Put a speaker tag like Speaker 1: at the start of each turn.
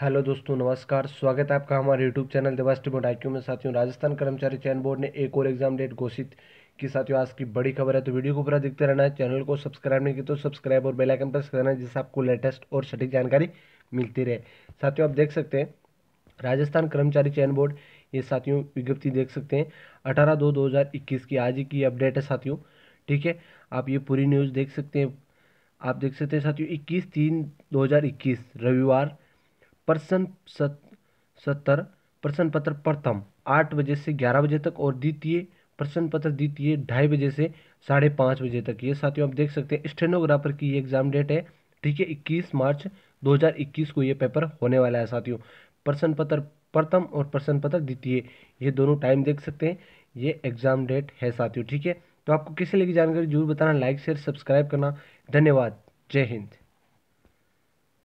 Speaker 1: hello दोस्तों नमस्कार स्वागत है आपका हमारे यूट्यूब चैनल देवास्टी बोर्ड आई में साथियों राजस्थान कर्मचारी चयन बोर्ड ने एक और एग्जाम डेट घोषित की साथियों आज की बड़ी खबर है तो वीडियो को पूरा देखते रहना है चैनल को सब्सक्राइब नहीं किया तो सब्सक्राइब और बेलाइकन प्रेस करना है जिससे आपको लेटेस्ट और सटीक जानकारी मिलती रहे साथियों आप देख सकते हैं राजस्थान कर्मचारी चयन बोर्ड ये साथियों विज्ञप्ति देख सकते हैं अठारह दो दो हज़ार इक्कीस की आज ही की अपडेट है साथियों ठीक है आप ये पूरी न्यूज़ देख सकते हैं आप देख सकते हैं साथियों इक्कीस तीन दो हज़ार इक्कीस रविवार प्रश्न सत्तर प्रश्न पत्र प्रथम आठ बजे से ग्यारह बजे तक और द्वितीय प्रश्न पत्र द्वितीय ढाई बजे से साढ़े पाँच बजे तक ये साथियों आप देख सकते हैं स्टेनोग्राफर की ये एग्ज़ाम डेट है ठीक है इक्कीस मार्च 2021 को ये पेपर होने वाला है साथियों प्रश्न पत्र प्रथम और प्रश्न पत्र द्वितीय ये दोनों टाइम देख सकते हैं ये एग्ज़ाम डेट है साथियों ठीक है तो आपको किसी लेकर जानकारी जरूर बताना लाइक शेयर सब्सक्राइब करना धन्यवाद जय हिंद